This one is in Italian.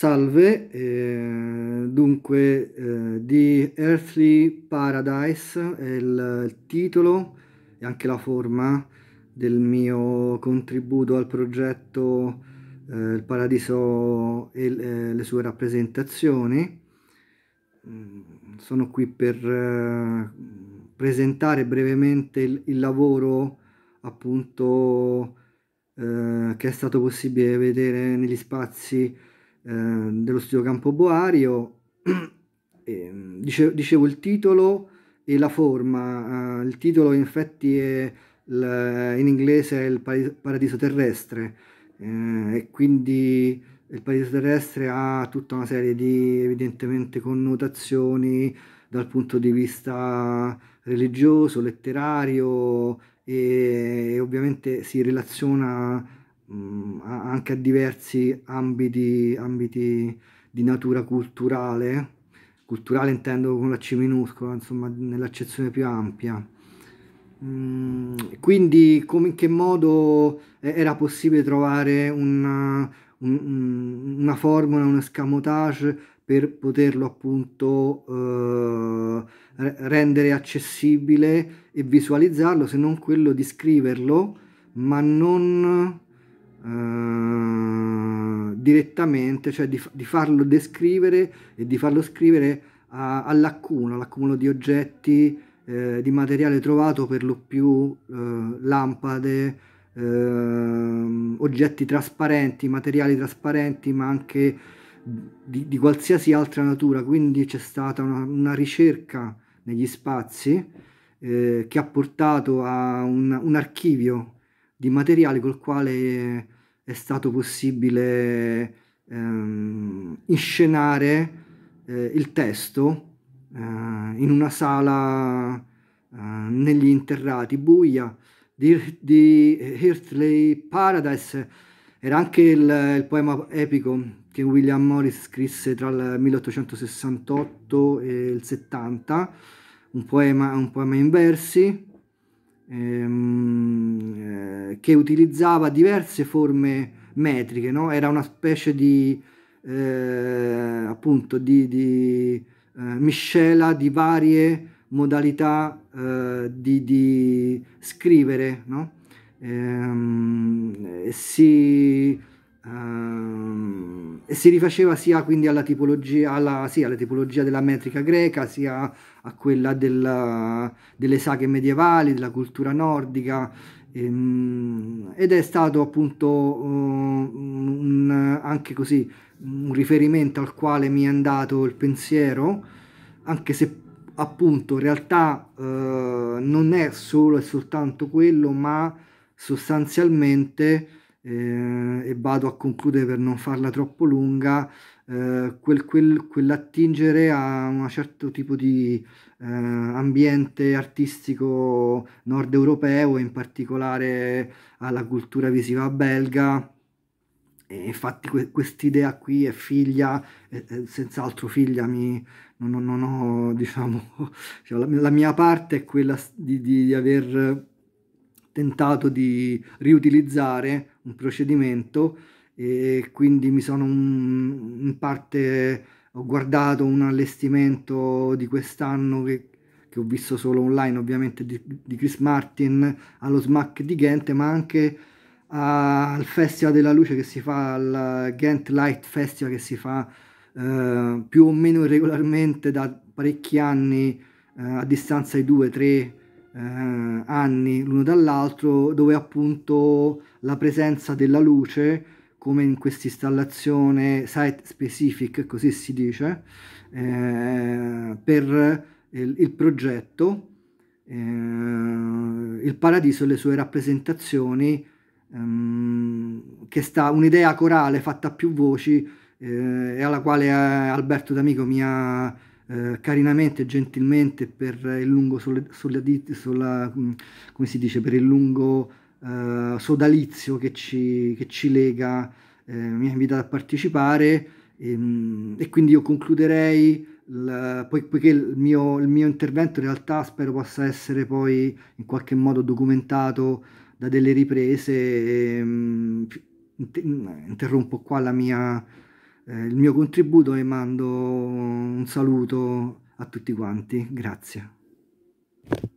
Salve, eh, dunque eh, di Earthly Paradise è il, il, titolo e anche la forma del mio contributo al progetto eh, Il Paradiso e eh, le sue rappresentazioni. Mm, sono qui per eh, presentare brevemente il, il lavoro appunto eh, che è stato possibile vedere negli spazi Ehm, dello studio Campo Boario. e, ehm, dicevo, dicevo il titolo e la forma. Uh, il titolo in effetti è il, in inglese è il paradiso terrestre eh, e quindi il paradiso terrestre ha tutta una serie di evidentemente connotazioni dal punto di vista religioso, letterario e, e ovviamente si relaziona Mm, anche a diversi ambiti, ambiti di natura culturale, culturale intendo con la C minuscola, insomma nell'accezione più ampia. Mm, quindi come, in che modo era possibile trovare una, mm, una formula, un escamotage per poterlo appunto eh, rendere accessibile e visualizzarlo, se non quello di scriverlo, ma non eh, direttamente, cioè di, di, farlo descrivere e di farlo scrivere all'accumulo, all'accumulo di oggetti, eh, di materiale trovato per lo più eh, lampade, ehm, oggetti trasparenti, materiali trasparenti, ma anche di, di qualsiasi altra natura. Quindi c'è stata una, una ricerca negli spazi eh, che ha portato a un, un archivio di materiale col quale è stato possibile ehm, inscenare eh, il testo eh, in una sala eh, negli interrati buia di, di Hirtley Paradise era anche il, il, poema epico che William Morris scrisse tra il 1868 e il 70 un poema, un poema in versi ehm, eh, che utilizzava diverse forme metriche, no? era una specie di, eh, appunto, di, di eh, miscela di varie modalità eh, di, di, scrivere, no? ehm, si ehm, si rifaceva sia quindi alla tipologia, alla, sì, alla tipologia della metrica greca, sia a quella della, delle saghe medievali, della cultura nordica, ehm, ed è stato appunto un, anche così un riferimento al quale mi è andato il pensiero, anche se appunto in realtà eh, non è solo e soltanto quello, ma sostanzialmente eh, e vado a concludere per non farla troppo lunga, eh, quel, quel, quell'attingere a un certo tipo di eh, ambiente artistico nord europeo, in particolare alla cultura visiva belga. E infatti que- quest'idea qui è figlia, è, è senz'altro figlia, mi, non, non, non ho, diciamo, cioè la, la, mia parte è quella di, di, di aver tentato di riutilizzare un procedimento e quindi mi sono un, in parte ho guardato un allestimento di quest'anno che, che ho visto solo online ovviamente di, di Chris Martin allo SMAC di Ghent ma anche a, al Festival della Luce che si fa al Ghent Light Festival che si fa eh, più o meno regolarmente da parecchi anni eh, a distanza di due, tre eh, anni l'uno dall'altro dove appunto la presenza della luce come in questa installazione site specific così si dice eh, per il, il progetto eh, il paradiso e le sue rappresentazioni ehm, che sta un'idea corale fatta a più voci eh, e alla quale eh, Alberto D'Amico mi ha eh, carinamente e gentilmente per il lungo, sole, soladi, sola, mm, dice, per il lungo eh, sodalizio che ci, che ci lega, eh, mi ha invitato a partecipare e, ehm, e quindi io concluderei il, poi, poiché il mio, il mio, intervento in realtà spero possa essere poi in qualche modo documentato da delle riprese, e, ehm, interrompo qua la mia, eh, il mio contributo e mando un saluto a tutti quanti. Grazie.